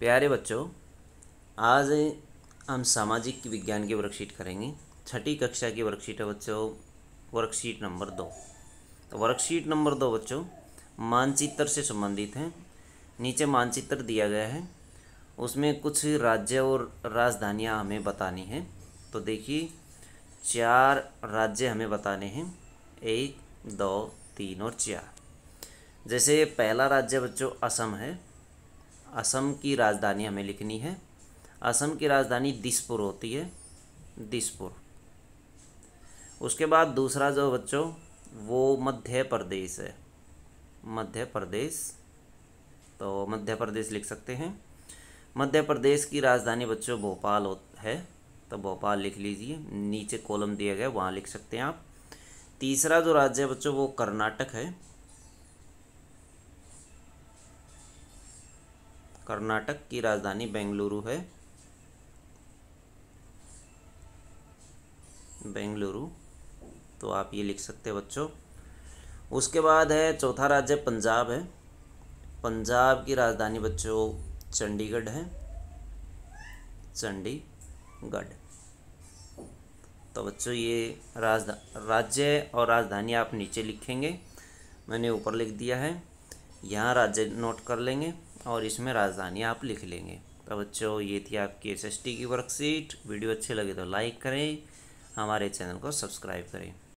प्यारे बच्चों आज हम सामाजिक विज्ञान की वर्कशीट करेंगे छठी कक्षा की वर्कशीट है बच्चों वर्कशीट नंबर दो तो वर्कशीट नंबर दो बच्चों मानचित्र से संबंधित है नीचे मानचित्र दिया गया है उसमें कुछ राज्य और राजधानियाँ हमें बतानी है तो देखिए चार राज्य हमें बताने हैं एक दो तीन और चार जैसे पहला राज्य बच्चों असम है असम की राजधानी हमें लिखनी है असम की राजधानी दिसपुर होती है दिसपुर उसके बाद दूसरा जो बच्चों वो मध्य प्रदेश है मध्य प्रदेश तो मध्य प्रदेश लिख सकते हैं मध्य प्रदेश की राजधानी बच्चों भोपाल है तो भोपाल लिख लीजिए नीचे कॉलम दिया गया वहाँ लिख सकते हैं आप तीसरा जो राज्य है बच्चों वो कर्नाटक है कर्नाटक की राजधानी बेंगलुरु है बेंगलुरु तो आप ये लिख सकते हैं बच्चों उसके बाद है चौथा राज्य पंजाब है पंजाब की राजधानी बच्चों चंडीगढ़ है चंडीगढ़ तो बच्चों ये राजधा राज्य और राजधानी आप नीचे लिखेंगे मैंने ऊपर लिख दिया है यहाँ राज्य नोट कर लेंगे और इसमें राजधानी आप लिख लेंगे तो बच्चों ये थी आपकी एस की वर्कशीट वीडियो अच्छे लगे तो लाइक करें हमारे चैनल को सब्सक्राइब करें